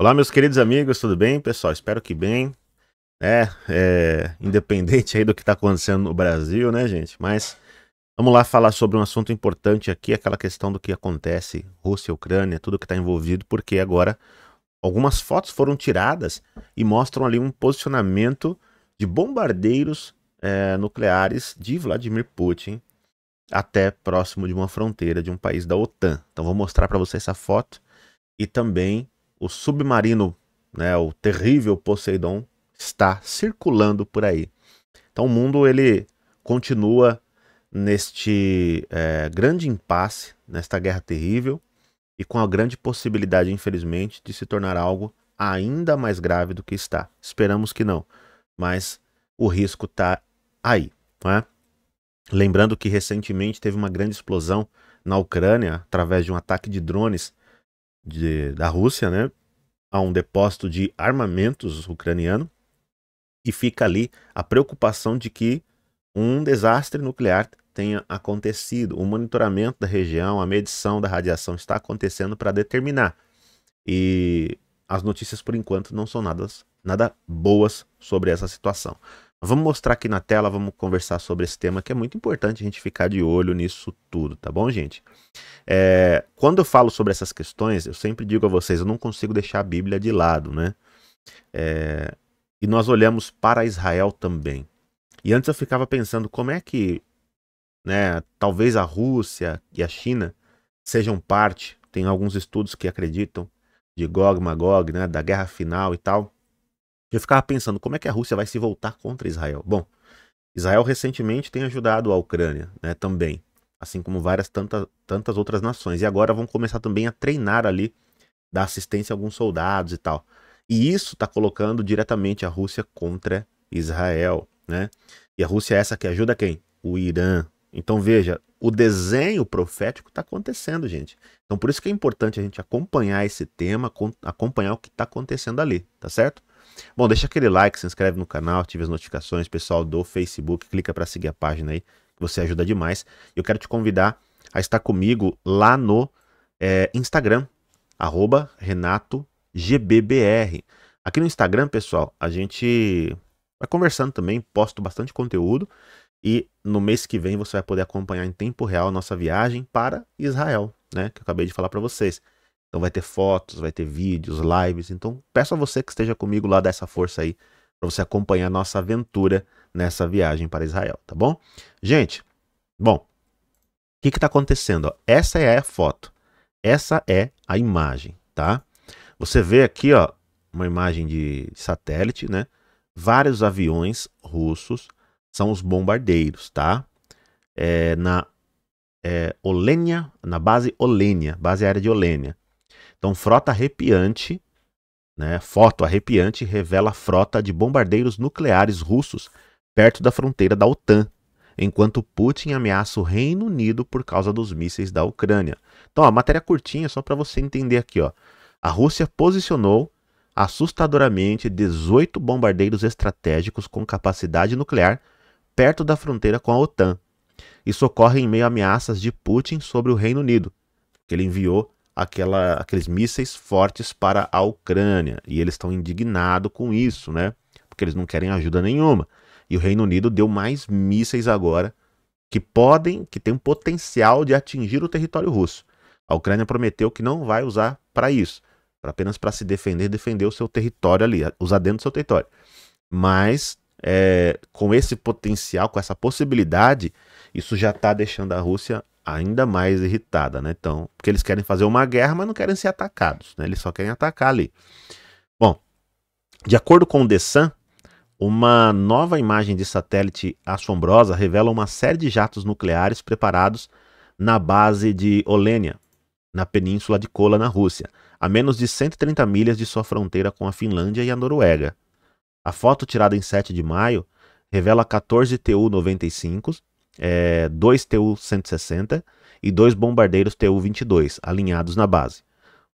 Olá, meus queridos amigos, tudo bem, pessoal? Espero que bem. É, é independente aí do que está acontecendo no Brasil, né, gente? Mas vamos lá falar sobre um assunto importante aqui, aquela questão do que acontece Rússia, Ucrânia, tudo que está envolvido, porque agora algumas fotos foram tiradas e mostram ali um posicionamento de bombardeiros é, nucleares de Vladimir Putin até próximo de uma fronteira de um país da OTAN. Então vou mostrar para você essa foto e também o submarino, né, o terrível Poseidon, está circulando por aí. Então o mundo ele continua neste é, grande impasse, nesta guerra terrível, e com a grande possibilidade, infelizmente, de se tornar algo ainda mais grave do que está. Esperamos que não, mas o risco está aí. Né? Lembrando que recentemente teve uma grande explosão na Ucrânia através de um ataque de drones de, da Rússia, né? A um depósito de armamentos ucraniano e fica ali a preocupação de que um desastre nuclear tenha acontecido. O monitoramento da região, a medição da radiação está acontecendo para determinar. E as notícias por enquanto não são nada, nada boas sobre essa situação. Vamos mostrar aqui na tela, vamos conversar sobre esse tema que é muito importante a gente ficar de olho nisso tudo, tá bom, gente? É, quando eu falo sobre essas questões, eu sempre digo a vocês, eu não consigo deixar a Bíblia de lado, né? É, e nós olhamos para Israel também. E antes eu ficava pensando como é que, né, talvez a Rússia e a China sejam parte, tem alguns estudos que acreditam, de Gog Magog, né, da guerra final e tal, eu ficava pensando como é que a Rússia vai se voltar contra Israel. Bom, Israel recentemente tem ajudado a Ucrânia né, também, assim como várias tantas tantas outras nações. E agora vão começar também a treinar ali, dar assistência a alguns soldados e tal. E isso está colocando diretamente a Rússia contra Israel, né? E a Rússia é essa que ajuda quem? O Irã. Então veja, o desenho profético está acontecendo, gente. Então por isso que é importante a gente acompanhar esse tema, acompanhar o que está acontecendo ali, tá certo? Bom, deixa aquele like, se inscreve no canal, ative as notificações, pessoal do Facebook, clica para seguir a página aí, que você ajuda demais. Eu quero te convidar a estar comigo lá no é, Instagram, arroba renatogbbr. Aqui no Instagram, pessoal, a gente vai conversando também, posto bastante conteúdo e no mês que vem você vai poder acompanhar em tempo real a nossa viagem para Israel, né, que eu acabei de falar para vocês. Então vai ter fotos, vai ter vídeos, lives. Então peço a você que esteja comigo lá dessa força aí para você acompanhar a nossa aventura nessa viagem para Israel, tá bom? Gente, bom, o que está acontecendo? Essa é a foto, essa é a imagem, tá? Você vê aqui, ó, uma imagem de satélite, né? Vários aviões russos são os bombardeiros, tá? É, na é, na base Olênia, base aérea de Olênia. Então, frota arrepiante, né, foto arrepiante revela frota de bombardeiros nucleares russos perto da fronteira da OTAN, enquanto Putin ameaça o Reino Unido por causa dos mísseis da Ucrânia. Então, a matéria curtinha só para você entender aqui, ó. A Rússia posicionou assustadoramente 18 bombardeiros estratégicos com capacidade nuclear perto da fronteira com a OTAN. Isso ocorre em meio a ameaças de Putin sobre o Reino Unido, que ele enviou aquela, aqueles mísseis fortes para a Ucrânia. E eles estão indignados com isso, né? Porque eles não querem ajuda nenhuma. E o Reino Unido deu mais mísseis agora que podem, que tem um potencial de atingir o território russo. A Ucrânia prometeu que não vai usar para isso, apenas para se defender, defender o seu território ali, usar dentro do seu território. Mas é, com esse potencial, com essa possibilidade, isso já está deixando a Rússia ainda mais irritada, né? Então, porque eles querem fazer uma guerra, mas não querem ser atacados, né? Eles só querem atacar ali. Bom, de acordo com o Desan, uma nova imagem de satélite assombrosa revela uma série de jatos nucleares preparados na base de Olenia, na península de Kola, na Rússia, a menos de 130 milhas de sua fronteira com a Finlândia e a Noruega. A foto tirada em 7 de maio revela 14 Tu-95 é, dois Tu-160 e dois bombardeiros Tu-22 alinhados na base.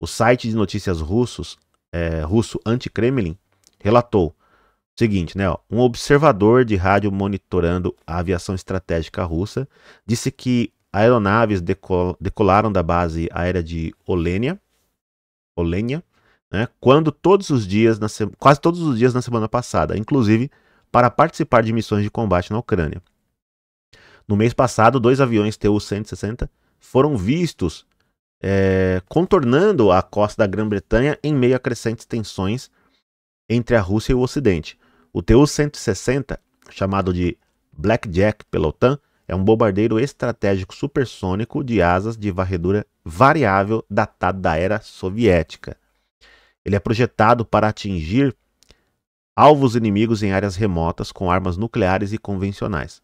O site de notícias russos, é, russo anti-Kremlin relatou o seguinte, né, ó, um observador de rádio monitorando a aviação estratégica russa disse que aeronaves decol decolaram da base aérea de Olenia, Olenia né, quando todos os dias, quase todos os dias na semana passada, inclusive para participar de missões de combate na Ucrânia. No mês passado, dois aviões TU-160 foram vistos é, contornando a costa da Grã-Bretanha em meio a crescentes tensões entre a Rússia e o Ocidente. O TU-160, chamado de Blackjack pela OTAN, é um bombardeiro estratégico supersônico de asas de varredura variável datado da era soviética. Ele é projetado para atingir alvos inimigos em áreas remotas com armas nucleares e convencionais.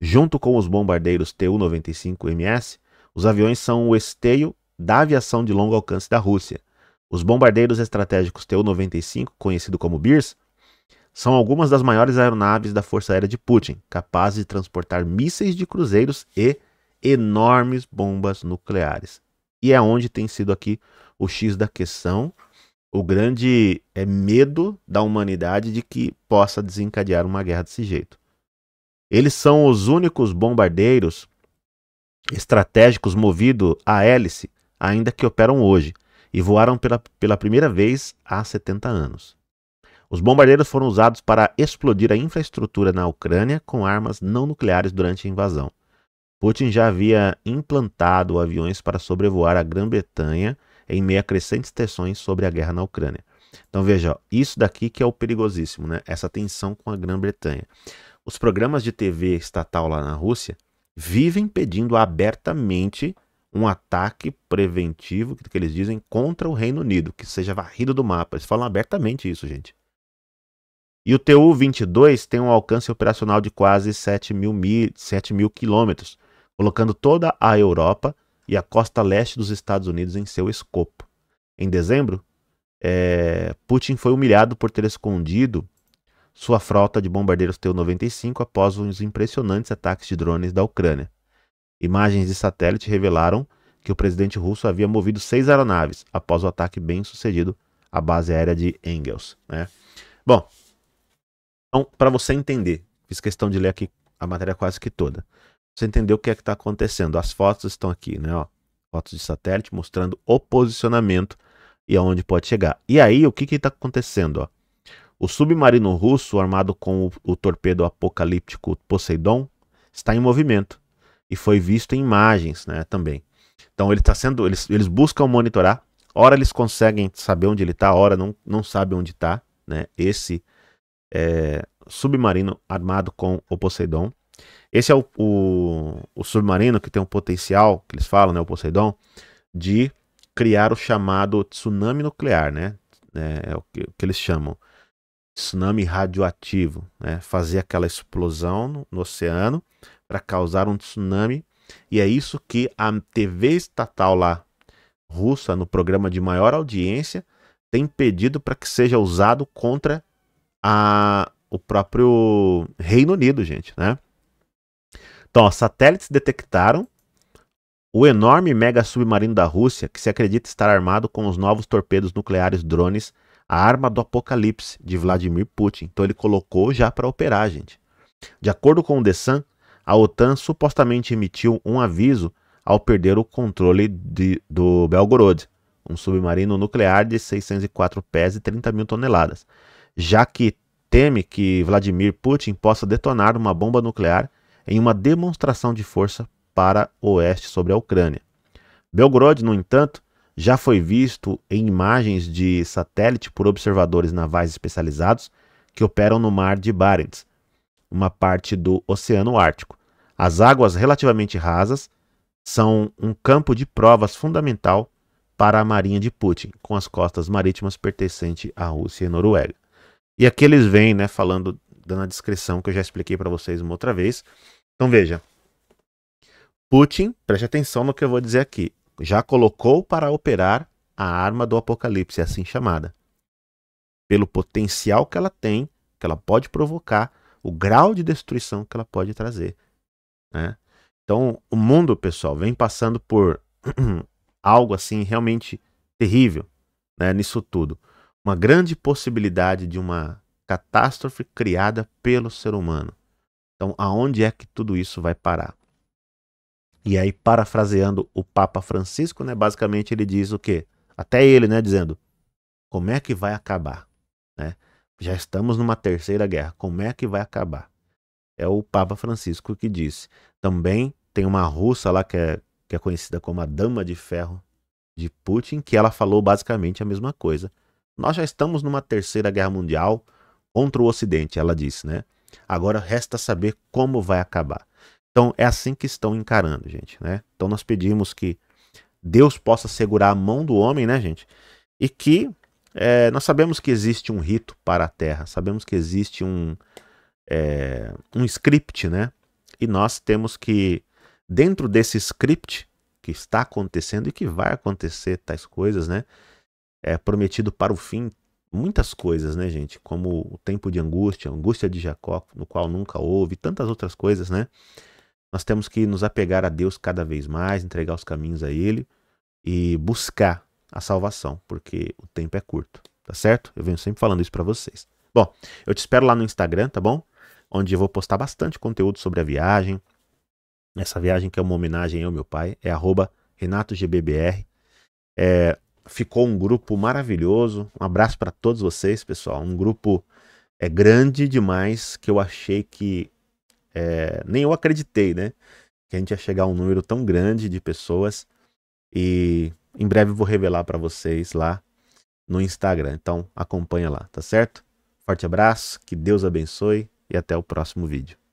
Junto com os bombardeiros Tu-95MS, os aviões são o esteio da aviação de longo alcance da Rússia. Os bombardeiros estratégicos Tu-95, conhecido como BIRS, são algumas das maiores aeronaves da Força Aérea de Putin, capazes de transportar mísseis de cruzeiros e enormes bombas nucleares. E é onde tem sido aqui o X da questão, o grande é medo da humanidade de que possa desencadear uma guerra desse jeito. Eles são os únicos bombardeiros estratégicos movidos a hélice ainda que operam hoje e voaram pela, pela primeira vez há 70 anos. Os bombardeiros foram usados para explodir a infraestrutura na Ucrânia com armas não nucleares durante a invasão. Putin já havia implantado aviões para sobrevoar a Grã-Bretanha em meio a crescentes tensões sobre a guerra na Ucrânia. Então veja, ó, isso daqui que é o perigosíssimo, né? Essa tensão com a Grã-Bretanha. Os programas de TV estatal lá na Rússia vivem pedindo abertamente um ataque preventivo, que eles dizem, contra o Reino Unido, que seja varrido do mapa. Eles falam abertamente isso, gente. E o TU-22 tem um alcance operacional de quase 7 mil, mil, 7 mil quilômetros, colocando toda a Europa e a costa leste dos Estados Unidos em seu escopo. Em dezembro, é, Putin foi humilhado por ter escondido sua frota de bombardeiros T-95 após os impressionantes ataques de drones da Ucrânia. Imagens de satélite revelaram que o presidente russo havia movido seis aeronaves após o ataque bem sucedido à base aérea de Engels. Né? Bom, então, para você entender, fiz questão de ler aqui a matéria quase que toda. Você entendeu o que é que está acontecendo? As fotos estão aqui, né? Ó, fotos de satélite mostrando o posicionamento e aonde pode chegar. E aí, o que está acontecendo? Ó? O submarino russo, armado com o, o torpedo apocalíptico Poseidon, está em movimento e foi visto em imagens, né, também. Então ele está sendo, eles, eles buscam monitorar. Ora eles conseguem saber onde ele está, ora não, não sabe onde está, né? Esse é, submarino armado com o Poseidon. Esse é o, o, o, submarino que tem um potencial, que eles falam, né, o Poseidon, de criar o chamado tsunami nuclear, né? É, é o, que, o que eles chamam tsunami radioativo, né? fazer aquela explosão no, no oceano para causar um tsunami. E é isso que a TV estatal lá russa, no programa de maior audiência, tem pedido para que seja usado contra a, o próprio Reino Unido, gente, né? Então, ó, satélites detectaram o enorme mega submarino da Rússia, que se acredita estar armado com os novos torpedos nucleares drones a Arma do Apocalipse, de Vladimir Putin. Então ele colocou já para operar, gente. De acordo com o The Sun, a OTAN supostamente emitiu um aviso ao perder o controle de, do Belgorod, um submarino nuclear de 604 pés e 30 mil toneladas, já que teme que Vladimir Putin possa detonar uma bomba nuclear em uma demonstração de força para o oeste sobre a Ucrânia. Belgorod, no entanto, já foi visto em imagens de satélite por observadores navais especializados que operam no mar de Barents, uma parte do Oceano Ártico. As águas relativamente rasas são um campo de provas fundamental para a Marinha de Putin, com as costas marítimas pertencentes à Rússia e Noruega. E aqui eles vêm, né, falando, dando a descrição que eu já expliquei para vocês uma outra vez. Então veja, Putin, preste atenção no que eu vou dizer aqui já colocou para operar a arma do apocalipse, é assim chamada. Pelo potencial que ela tem, que ela pode provocar, o grau de destruição que ela pode trazer. Né? Então, o mundo, pessoal, vem passando por algo assim realmente terrível né, nisso tudo. Uma grande possibilidade de uma catástrofe criada pelo ser humano. Então, aonde é que tudo isso vai parar? E aí, parafraseando o Papa Francisco, né, basicamente ele diz o quê? Até ele, né, dizendo: como é que vai acabar? Né? Já estamos numa terceira guerra, como é que vai acabar? É o Papa Francisco que disse. Também tem uma russa lá que é, que é conhecida como a Dama de Ferro de Putin, que ela falou basicamente a mesma coisa. Nós já estamos numa terceira guerra mundial contra o Ocidente, ela disse, né? Agora resta saber como vai acabar. Então é assim que estão encarando, gente, né? Então nós pedimos que Deus possa segurar a mão do homem, né, gente? E que é, nós sabemos que existe um rito para a Terra, sabemos que existe um é, um script, né? E nós temos que dentro desse script que está acontecendo e que vai acontecer tais coisas, né? É prometido para o fim muitas coisas, né, gente? Como o tempo de angústia, angústia de Jacó, no qual nunca houve, tantas outras coisas, né? Nós temos que nos apegar a Deus cada vez mais, entregar os caminhos a Ele e buscar a salvação, porque o tempo é curto, tá certo? Eu venho sempre falando isso para vocês. Bom, eu te espero lá no Instagram, tá bom? Onde eu vou postar bastante conteúdo sobre a viagem. Essa viagem que é uma homenagem ao meu pai, é renatogbbr. É, ficou um grupo maravilhoso. Um abraço para todos vocês, pessoal. Um grupo é grande demais que eu achei que é, nem eu acreditei, né? Que a gente ia chegar a um número tão grande de pessoas. E em breve vou revelar para vocês lá no Instagram. Então acompanha lá, tá certo? Forte abraço, que Deus abençoe e até o próximo vídeo.